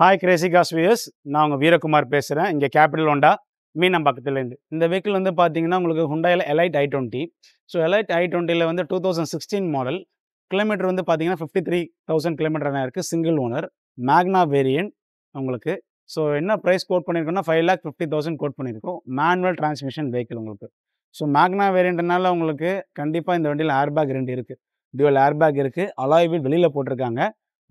hi Crazy cos views நான் உங்கள் வீரகுமார் பேசுகிறேன் இங்கே கேபிட்டல் ஒண்டா மீனம் பக்கத்துலேருந்து இந்த வெஹிக்கிள் வந்து பார்த்தீங்கன்னா உங்களுக்கு ஹுண்டாயில் Elite I twenty so Elite I டுவெண்ட்டியில் வந்து two thousand sixteen model kilometre வந்து பார்த்தீங்கன்னா ஃபிஃப்டி த்ரீ தௌசண்ட் கிலோமீட்டர் இருக்குது சிங்கிள் ஓனர் மேக்னா வேரியன்ட் உங்களுக்கு ஸோ என்ன ப்ரைஸ் கோட் பண்ணியிருக்கோன்னா five lakh fifty thousand quote பண்ணியிருக்கோம் மேனுவல் டிரான்ஸ்மிஷன் வெஹிக்கிள் உங்களுக்கு ஸோ மேக்னா வேரியண்ட்னால உங்களுக்கு கண்டிப்பாக இந்த வண்டியில் ஏர் பேக் ரெண்டு இருக்குது டியூவல் ஏர் பேக் இருக்குது அலாய்வில் வெளியில் போட்டிருக்காங்க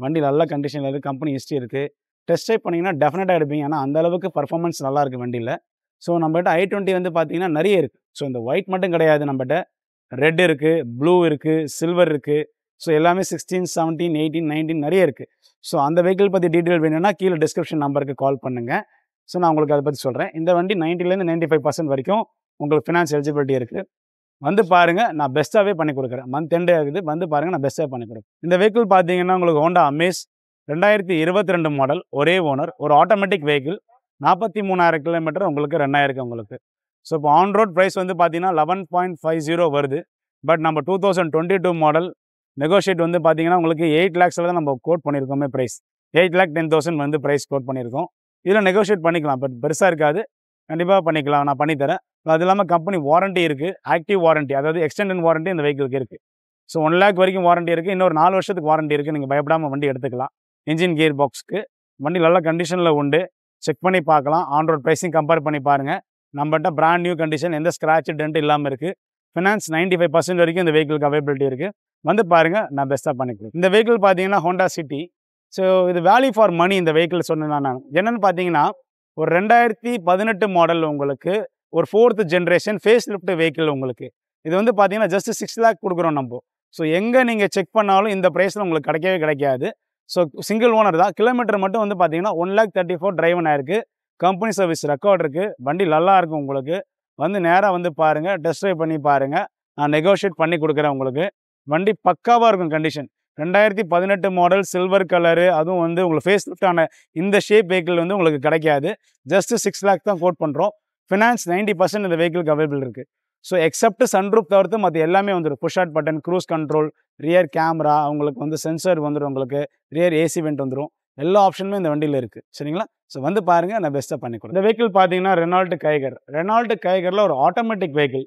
வண்டி நல்ல கண்டிஷனில் இருக்குது கம்பெனி ஹிஸ்ட்ரி இருக்குது டெஸ்ட் ட்ரைவ் பண்ணிங்கன்னா டெஃபினட்டாக எடுப்பீங்க ஆனால் அந்தளவுக்கு பர்ஃபார்மன்ஸ் நல்லா இருக்குது வண்டியில் ஸோ நம்மகிட்ட ஐ டுவெண்ட்டி வந்து பார்த்திங்கன்னா நிறைய இருக்குது ஸோ இந்த ஒயிட் மட்டும் கிடையாது நம்மகிட்ட ரெட் இருக்குது ப்ளூ இருக்குது சில்வர் இருக்குது ஸோ எல்லாமே சிக்ஸ்டீன் செவன்டீன் எயிட்டீன் நைன்டீன் நிறைய இருக்குது ஸோ அந்த வெஹிக்கிள் பற்றி டீட்டெயில் வேணும்னா கீழே டிஸ்கிரிப்ஷன் நம்பருக்கு கால் பண்ணுங்கள் ஸோ நான் உங்களுக்கு அதை பற்றி சொல்கிறேன் இந்த வண்டி நைன்ட்டிலேருந்து நைன்ட்டி ஃபைவ் பர்சன்ட் வரைக்கும் உங்களுக்கு ஃபினான்ஸ் எலிஜிபிலிட்டி இருக்குது வந்து பாருங்கள் நான் பெஸ்ட்டாகவே பண்ணி கொடுக்குறேன் மந்த் எண்டே ஆகுது வந்து பாருங்கள் நான் பெஸ்ட்டாக பண்ணி கொடுக்குறேன் இந்த வெஹிக்கிள் பார்த்தீங்கன்னா உங்களுக்கு ஹோண்டா அமேஸ் ரெண்டாயிரத்தி இருபத்தி ரெண்டு மாடல் ஒரே ஓனர் ஒரு ஆட்டோமேட்டிக் வெஹிக்கிள் நாற்பத்தி மூணாயிரம் கிலோமீட்டர் உங்களுக்கு ரெண்டாயிருக்கு உங்களுக்கு ஸோ இப்போ ஆன் ரோட் ப்ரைஸ் வந்து பார்த்தீங்கன்னா லெவன் பாயிண்ட் ஃபைவ் ஜீரோ வருது பட் நம்ம two thousand twenty two model negotiate வந்து பார்த்தீங்கன்னா உங்களுக்கு எயிட் லேக்ஸில் தான் நம்ம கோட் பண்ணியிருக்கோமே price eight lakh ten thousand வந்து ப்ரைஸ் கோட் பண்ணியிருக்கோம் இதில் நெகோஷியேட் பண்ணிக்கலாம் பட் பெருசாக இருக்காது கண்டிப்பாக பண்ணிக்கலாம் நான் பண்ணித்தரேன் அது இல்லாமல் கம்பெனி வாரண்ட்டி இருக்குது ஆக்டிவ் வாரண்ட்டி அதாவது எக்ஸ்டெண்டட் வாரண்ட்டி இந்த வெஹிக்கிளுக்கு இருக்குது ஸோ ஒன் லேக் வரைக்கும் வாரண்ட்டி இருக்குது இன்னொரு நாலு வருஷத்துக்கு வாரண்ட்டி இருக்குது நீங்கள் பயப்படாமல் வண்டி எடுத்துக்கலாம் இன்ஜின் கியர் பாக்ஸுக்கு வண்டி நல்ல கண்டிஷனில் உண்டு செக் பண்ணி பார்க்கலாம் ஆன்ரோட் ப்ரைஸிங் கம்பேர் பண்ணி பாருங்கள் நம்மகிட்ட பிராண்ட் நியூ கண்டிஷன் எந்த ஸ்க்ராட்ச் டென்ட் இல்லாமல் இருக்குது ஃபினான்ஸ் நைன்ட்டி ஃபைவ் பர்சன்ட் வரைக்கும் இந்த வெஹிக்கிளுக்கு அவைபிலிட்டி இருக்குது வந்து பாருங்கள் நான் பெஸ்ட்டாக பண்ணிக்கிறேன் இந்த வெஹிக்கிள் பார்த்தீங்கன்னா ஹோண்டா சிட்டி ஸோ இது வேல்யூ ஃபார் மணி இந்த வெஹிக்கிள் சொன்னேன் நான் என்னென்னு பார்த்தீங்கன்னா ஒரு ரெண்டாயிரத்தி பதினெட்டு மாடல் உங்களுக்கு ஒரு fourth generation face lift vehicle உங்களுக்கு இது வந்து பார்த்தீங்கன்னா ஜஸ்ட் சிக்ஸ் லேக் கொடுக்குறோம் நம்ம ஸோ எங்கே நீங்கள் செக் பண்ணாலும் இந்த ப்ரைஸில் உங்களுக்கு கிடைக்கவே கிடைக்காது ஸோ சிங்கிள் ஓனர் தான் கிலோமீட்டர் மட்டும் வந்து பார்த்தீங்கன்னா one lakh thirty four driven ஆயிருக்கு கம்பெனி சர்வீஸ் ரெக்கார்ட் இருக்குது வண்டி நல்லா இருக்கும் உங்களுக்கு வந்து நேராக வந்து பாருங்கள் டெஸ்ட் ட்ரைவ் பண்ணி பாருங்கள் நான் நெகோஷியேட் பண்ணி கொடுக்குறேன் உங்களுக்கு வண்டி பக்காவாக இருக்கும் கண்டிஷன் ரெண்டாயிரத்தி பதினெட்டு மாடல் சில்வர் கலரு அதுவும் வந்து உங்களுக்கு ஃபேஸ் லிஃப்டான இந்த ஷேப் வெஹிக்கிள் வந்து உங்களுக்கு கிடைக்காது ஜஸ்ட் சிக்ஸ் லேக் தான் கோட் பண்ணுறோம் ஃபினான்ஸ் நைன்ட்டி பர்சன்ட் இந்த வெஹிக்கிளுக்கு அவைலபிள் இருக்குது ஸோ எக்ஸப்ட் சன்ரூப் தவிர்த்து மற்ற எல்லாமே வந்துடும் புஷ் ஆட் button cruise control rear camera உங்களுக்கு வந்து சென்சர் வந்துடும் உங்களுக்கு ரியர் ஏசி வெண்ட் வந்துடும் எல்லா ஆப்ஷனுமே இந்த வண்டியில் இருக்குது சரிங்களா ஸோ வந்து பாருங்கள் நான் பெஸ்ட்டாக பண்ணி கொடுங்க இந்த வெஹிக்கிள் பார்த்தீங்கன்னா ரெனால்டு கைகர் ரெனால்டு கைகரில் ஒரு ஆட்டோமேட்டிக் வெஹிக்கிள்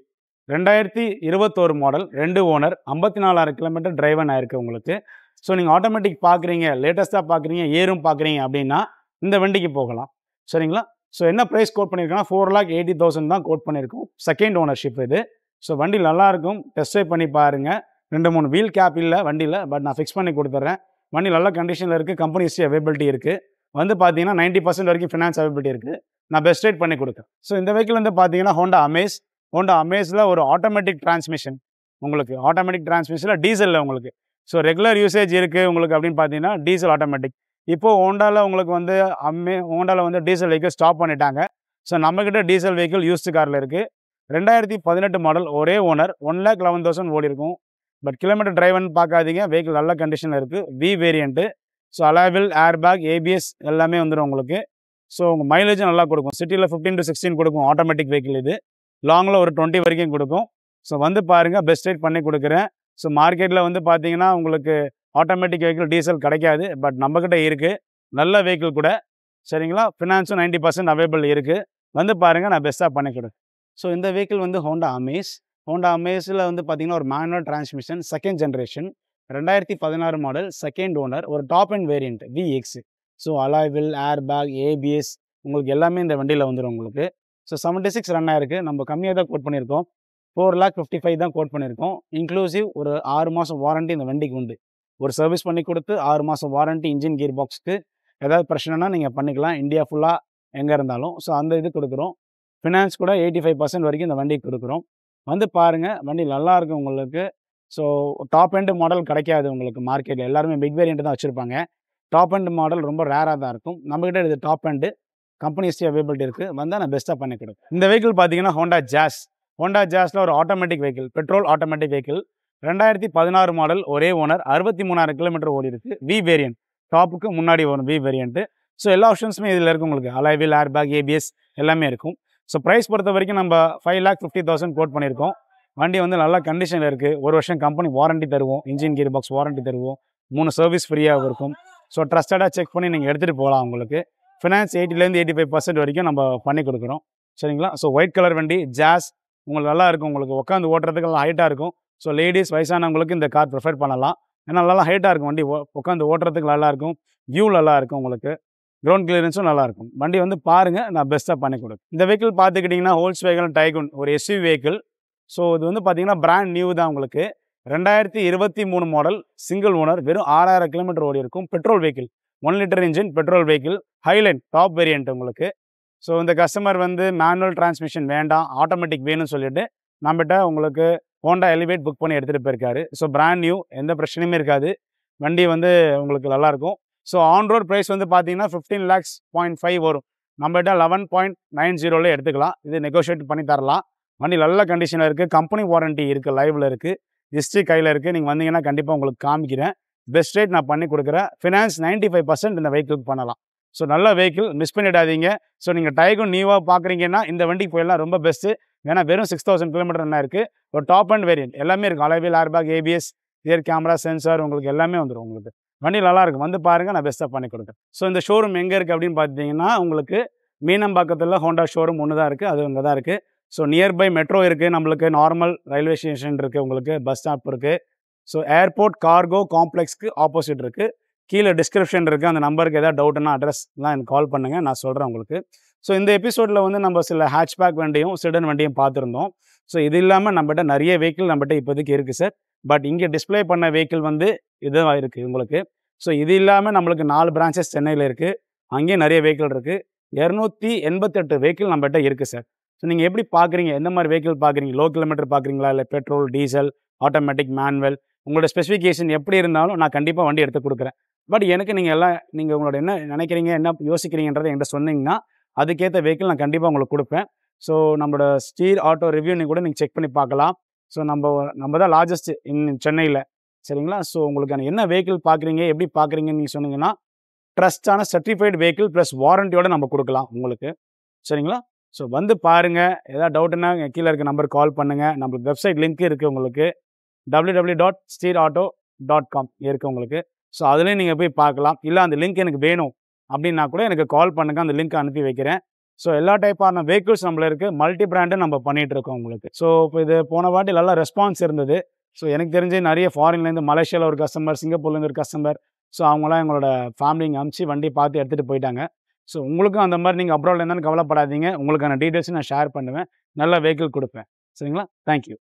ரெண்டாயிரத்தி இருபத்தோரு மாடல் ரெண்டு ஓனர் ஐம்பத்தி நாலாயிரம் கிலோமீட்டர் டிரைவன் ஆயிருக்கு உங்களுக்கு ஸோ நீங்கள் ஆட்டோமேட்டிக் பார்க்குறீங்க லேட்டஸ்ட்டாக பார்க்குறீங்க ஏறும் பார்க்குறீங்க அப்படின்னா இந்த வண்டிக்கு போகலாம் சரிங்களா ஸோ என்ன ப்ரைஸ் கோட் பண்ணியிருக்கோம்னா ஃபோர் லேக் எயிட்டி தௌசண்ட் தான் கோட் பண்ணியிருக்கோம் செகண்ட் ஓனர்ஷிப் இது ஸோ வண்டி நல்லாயிருக்கும் டெஸ்ட் ட்ரைவ் பண்ணி பாருங்கள் ரெண்டு மூணு வீல் கேப் இல்லை வண்டியில் பட் நான் ஃபிக்ஸ் பண்ணி கொடுத்துட்றேன் வண்டி நல்ல கண்டிஷனில் இருக்குது கம்பெனி ஹிஸ்ட்ரி அவைபிலிட்டி இருக்குது வந்து பார்த்தீங்கன்னா நைன்ட்டி பர்சன்ட் வரைக்கும் ஃபினான்ஸ் அவைபிலிட்டி இருக்குது நான் பெஸ்ட் ரேட் பண்ணி கொடுக்குறேன் ஸோ இந்த வெஹிக்கிள் வந்து பார்த்தீங்கன்னா ஹோண்டா அமேஸ் ஹோண்டா அமேஸில் ஒரு ஆட்டோமேட்டிக் டிரான்ஸ்மிஷன் உங்களுக்கு ஆட்டோமேட்டிக் டிரான்ஸ்மிஷனில் டீசலில் உங்களுக்கு ஸோ ரெகுலர் யூசேஜ் இருக்குது உங்களுக்கு அப்படின்னு பார்த்தீங்கன்னா டீசல் ஆட்டோமேட்டிக் இப்போது ஹோண்டாவில் உங்களுக்கு வந்து அம்மே ஹோண்டாவில் வந்து டீசல் வெஹிக்கிள் ஸ்டாப் பண்ணிட்டாங்க ஸோ நம்மக்கிட்ட டீசல் வெஹிக்கிள் யூஸ்டு காரில் இருக்குது ரெண்டாயிரத்தி பதினெட்டு மாடல் ஒரே owner one lakh eleven thousand ஓடி இருக்கும் பட் கிலோமீட்டர் டிரைவர்னு பார்க்காதீங்க வெஹிக்கிள் நல்ல கண்டிஷனில் இருக்குது V variant so alloy wheel airbag ABS எல்லாமே வந்துடும் உங்களுக்கு ஸோ உங்கள் மைலேஜும் நல்லா கொடுக்கும் சிட்டியில் ஃபிஃப்டீன் டு சிக்ஸ்டீன் கொடுக்கும் ஆட்டோமேட்டிக் வெஹிக்கிள் இது லாங்கில் ஒரு டுவெண்ட்டி வரைக்கும் கொடுக்கும் ஸோ வந்து பாருங்கள் பெஸ்ட் ரேட் பண்ணி கொடுக்குறேன் ஸோ மார்க்கெட்டில் வந்து பார்த்தீங்கன்னா உங்களுக்கு ஆட்டோமேட்டிக் வெஹிக்கிள் டீசல் கிடைக்காது பட் நம்மக்கிட்ட இருக்குது நல்ல வெஹிக்கிள் கூட சரிங்களா ஃபினான்ஸும் நைன்ட்டி பர்சன்ட் அவைலபிள் இருக்குது வந்து பாருங்கள் நான் பெஸ்ட்டாக பண்ணி கொடுக்குறேன் ஸோ இந்த வெஹிக்கிள் வந்து ஹோண்டா அமேஸ் ஹோண்டா அமேஸில் வந்து பார்த்திங்கன்னா ஒரு மேனுவல் டிரான்ஸ்மிஷன் செகண்ட் ஜென்ரேஷன் ரெண்டாயிரத்தி பதினாறு மாடல் செகண்ட் ஓனர் ஒரு top end variant VX so alloy wheel air bag ABS உங்களுக்கு எல்லாமே இந்த வண்டியில் வந்துடும் உங்களுக்கு ஸோ செவன்ட்டி சிக்ஸ் ரன் ஆயிருக்கு நம்ம கம்மியாக தான் கோட் பண்ணியிருக்கோம் ஃபோர் லேக் ஃபிஃப்டி ஃபைவ் தான் கோட் பண்ணியிருக்கோம் இன்க்ளூசிவ் ஒரு ஆறு மாதம் வாரண்ட்டி இந்த வண்டிக்கு உண்டு ஒரு சர்வீஸ் பண்ணி கொடுத்து ஆறு மாதம் வாரண்ட்டி இன்ஜின் கியர் பாக்ஸுக்கு ஏதாவது பிரச்சனைனா நீங்கள் பண்ணிக்கலாம் இந்தியா ஃபுல்லாக எங்கே இருந்தாலும் ஸோ அந்த இது கொடுக்குறோம் ஃபினான்ஸ் கூட எயிட்டி ஃபைவ் பர்சன்ட் வரைக்கும் இந்த வண்டி கொடுக்குறோம் வந்து பாருங்கள் வண்டி நல்லா இருக்கும் உங்களுக்கு ஸோ டாப் அண்டு மாடல் கிடைக்காது உங்களுக்கு மார்க்கெட்டில் எல்லாருமே பிக் வேரியண்ட் தான் வச்சுருப்பாங்க டாப் அண்ட் மாடல் ரொம்ப ரேராக தான் இருக்கும் நம்மக்கிட்ட இது டாப் அண்டு கம்பெனிஸ்டே அவைபிலிட்டி இருக்குது வந்தால் நான் பெஸ்ட்டாக பண்ணி கொடுக்கும் இந்த வெஹிக்கிள் பார்த்தீங்கன்னா ஹோண்டா ஜாஸ் ஹோண்டா ஜாஸில் ஒரு automatic vehicle petrol automatic vehicle ரெண்டாயிரத்தி பதினாறு மாடல் ஒரே ஓனர் அறுபத்தி மூணாயிரம் கிலோமீட்டர் ஓடி இருக்குது வி வேரியன்ட் டாப்புக்கு முன்னாடி வரும் வி வேரியன்ட்டு ஸோ எல்லா ஆப்ஷன்ஸுமே இதில் இருக்குது உங்களுக்கு அலைவில் ஏர் பேக் ஏபிஎஸ் எல்லாமே இருக்கும் ஸோ ப்ரைஸ் பொறுத்த வரைக்கும் நம்ம five lakh fifty thousand quote பண்ணியிருக்கோம் வண்டி வந்து நல்லா கண்டிஷனில் இருக்குது ஒரு வருஷம் கம்பெனி வாரண்ட்டி தருவோம் இன்ஜின் கியர் பாக்ஸ் வாரண்ட்டி தருவோம் மூணு சர்வீஸ் ஃப்ரீயாக இருக்கும் ஸோ ட்ரஸ்டடாக செக் பண்ணி நீங்கள் எடுத்துகிட்டு போகலாம் உங்களுக்கு ஃபினான்ஸ் எயிட்டிலேருந்து எயிட்டி ஃபைவ் பர்சன்ட் வரைக்கும் நம்ம பண்ணி கொடுக்குறோம் சரிங்களா ஸோ ஒயிட் கலர் வண்டி ஜாஸ் உங்களுக்கு நல்லா இருக்கும் உங்களுக்கு உட்காந்து ஓட்டுறதுக்கு நல்லா ஹைட்டாக இருக்கும் ஸோ லேடிஸ் வயசானவங்களுக்கு இந்த கார் ப்ரிஃபர் பண்ணலாம் ஏன்னா நல்லா ஹைட்டாக இருக்கும் வண்டி உட்காந்து ஓட்டுறதுக்கு நல்லாயிருக்கும் வியூ நல்லாயிருக்கும் உங்களுக்கு க்ரௌண்ட் கிளியரன்ஸும் நல்லாயிருக்கும் வண்டி வந்து பாருங்கள் நான் பெஸ்ட்டாக பண்ணி கொடுக்கும் இந்த வெஹிக்கிள் பார்த்துக்கிட்டிங்கன்னா ஹோல்ஸ் வெஹிக்கல் டைகுன் ஒரு எஸ்யூ வெஹிக்கிள் ஸோ இது வந்து பார்த்திங்கன்னா பிராண்ட் நியூ தான் உங்களுக்கு ரெண்டாயிரத்தி இருபத்தி மூணு மாடல் சிங்கிள் ஓனர் வெறும் ஆறாயிரம் கிலோமீட்டர் ஓடி இருக்கும் petrol vehicle one litre engine petrol vehicle Highline top variant உங்களுக்கு ஸோ இந்த கஸ்டமர் வந்து மேனுவல் டிரான்ஸ்மிஷன் வேண்டாம் ஆட்டோமேட்டிக் வேணும்னு சொல்லிட்டு நம்மகிட்ட உங்களுக்கு ஹோண்டா எலிவேட் புக் பண்ணி எடுத்துகிட்டு போயிருக்காரு ஸோ பிராண்ட் நியூ எந்த பிரச்சனையுமே இருக்காது வண்டி வந்து உங்களுக்கு நல்லாயிருக்கும் ஸோ ஆன் ரோட் ப்ரைஸ் வந்து பார்த்தீங்கன்னா ஃபிஃப்டீன் லேக்ஸ் பாயிண்ட் ஃபைவ் வரும் நம்மகிட்ட லெவன் பாயிண்ட் நைன் ஜீரோவில் எடுத்துக்கலாம் இது நெகோஷியேட் பண்ணி தரலாம் வண்டி நல்ல கண்டிஷனில் இருக்குது கம்பெனி வாரண்ட்டி இருக்குது லைவில் இருக்குது ஹிஸ்ட்ரி கையில் இருக்குது நீங்கள் வந்தீங்கன்னா கண்டிப்பாக உங்களுக்கு காமிக்கிறேன் பெஸ்ட் ரேட் நான் பண்ணி கொடுக்குறேன் ஃபினான்ஸ் நைன்ட்டி ஃபைவ் பர்சன்ட் இந்த வெஹிக்கிள் பண்ணலாம் ஸோ நல்ல வெஹிக்கிள் மிஸ் பண்ணிடாதீங்க ஸோ நீங்கள் டைகோ நியூவாக பார்க்குறீங்கன்னா இந்த வண்டிக்கு போயிடலாம் ரொம்ப பெஸ்ட்டு ஏன்னா வெறும் சிக்ஸ் தௌசண்ட் கிலோமீட்டர் என்ன இருக்குது ஒரு டாப் அண்ட் வேரியன்ட் எல்லாமே இருக்கும் alloy wheel airbag ABS rear camera sensor உங்களுக்கு எல்லாமே வந்துடும் உங்களுக்கு வண்டி நல்லாயிருக்கும் வந்து பாருங்கள் நான் பெஸ்ட்டாக பண்ணி கொடுக்குறேன் ஸோ இந்த ஷோரூம் எங்கே இருக்குது அப்படின்னு பார்த்தீங்கன்னா உங்களுக்கு மீனம்பாக்கத்தில் ஹோண்டா ஷோரூம் ஒன்று தான் இருக்குது அது அங்கே தான் இருக்குது ஸோ நியர்பை மெட்ரோ இருக்குது நம்மளுக்கு நார்மல் ரயில்வே ஸ்டேஷன் இருக்குது உங்களுக்கு பஸ் ஸ்டாப் இருக்குது ஸோ ஏர்போர்ட் கார்கோ காம்ப்ளெக்ஸ்க்கு ஆப்போசிட் இருக்குது கீழே டிஸ்கிரிப்ஷன் இருக்குது அந்த நம்பருக்கு எதாவது டவுட்னா அட்ரஸ்லாம் எனக்கு கால் பண்ணுங்கள் நான் சொல்கிறேன் உங்களுக்கு ஸோ இந்த எபிசோடில் வந்து நம்ம சில ஹேட்ச்பேக் வண்டியும் சிடன் வண்டியும் பார்த்துருந்தோம் ஸோ இது இல்லாமல் நம்மகிட்ட நிறைய வெஹிக்கிள் நம்மகிட்ட இப்போதைக்கு இருக்குது சார் பட் இங்கே டிஸ்பிளே பண்ண வெஹிக்கிள் வந்து இதுவாக இருக்குது உங்களுக்கு ஸோ இது இல்லாமல் நம்மளுக்கு நாலு பிரான்ச்சஸ் சென்னையில் இருக்குது அங்கேயும் நிறைய வெஹிக்கிள் இருக்குது இரநூத்தி எண்பத்தெட்டு வெஹிக்கிள் நம்மகிட்ட இருக்குது சார் ஸோ நீங்கள் எப்படி பார்க்குறீங்க எந்த மாதிரி வெஹிக்கிள் பார்க்குறீங்க லோ கிலோமீட்டர் பார்க்குறீங்களா இல்லை பெட்ரோல் டீசல் ஆட்டோமேட்டிக் மேனுவல் உங்களோட ஸ்பெசிஃபிகேஷன் எப்படி இருந்தாலும் நான் கண்டிப்பாக வண்டி எடுத்து கொடுக்குறேன் பட் எனக்கு நீங்கள் எல்லாம் நீங்கள் உங்களோட என்ன நினைக்கிறீங்க என்ன யோசிக்கிறீங்கன்றதை என்கிட்ட சொன்னீங்கன்னா அதுக்கேற்ற வெஹிக்கிள் நான் கண்டிப்பாக உங்களுக்கு கொடுப்பேன் ஸோ நம்மளோட ஸ்டீர் ஆட்டோ ரிவ்யூன்னு கூட நீங்கள் செக் பண்ணி பார்க்கலாம் ஸோ நம்ம நம்ம தான் லார்ஜஸ்ட் இன் சென்னையில் சரிங்களா ஸோ உங்களுக்கான என்ன வெஹிக்கிள் பார்க்குறீங்க எப்படி பார்க்குறீங்கன்னு நீங்கள் சொன்னீங்கன்னா ட்ரஸ்டான சர்டிஃபைடு வெஹிக்கிள் ப்ளஸ் வாரண்ட்டியோட நம்ம கொடுக்கலாம் உங்களுக்கு சரிங்களா ஸோ வந்து பாருங்கள் ஏதாவது டவுட்டுன்னா கீழே இருக்க நம்பருக்கு கால் பண்ணுங்கள் நம்மளுக்கு வெப்சைட் லிங்க் இருக்குது உங்களுக்கு W W dot Steer Auto dot com இருக்குது உங்களுக்கு ஸோ அதுலேயும் நீங்கள் போய் பார்க்கலாம் இல்லை அந்த லிங்க் எனக்கு வேணும் அப்படின்னா கூட எனக்கு கால் பண்ணுங்க அந்த லிங்க் அனுப்பி வைக்கிறேன் ஸோ எல்லா டைப்பான வெஹிக்கிள்ஸ் நம்மள இருக்குது மல்டி பிராண்டு நம்ம இருக்கோம் உங்களுக்கு ஸோ இப்போ இது போன வாட்டி நல்லா ரெஸ்பான்ஸ் இருந்தது ஸோ எனக்கு தெரிஞ்சு நிறைய ஃபாரின்லேருந்து மலேசியாவில் ஒரு கஸ்டமர் சிங்கப்பூர்லேருந்து ஒரு கஸ்டமர் ஸோ அவங்களாம் எங்களோட ஃபேமிலி இங்கே அமுச்சு வண்டி பார்த்து எடுத்துகிட்டு போயிட்டாங்க ஸோ உங்களுக்கும் அந்த மாதிரி நீங்கள் அப்ராடில் இருந்தாலும் கவலைப்படாதீங்க உங்களுக்கான டீட்டெயில்ஸ் நான் ஷேர் பண்ணுவேன் நல்ல வெஹிக்கிள் கொடுப்பேன் சரிங்களா தேங்க்யூ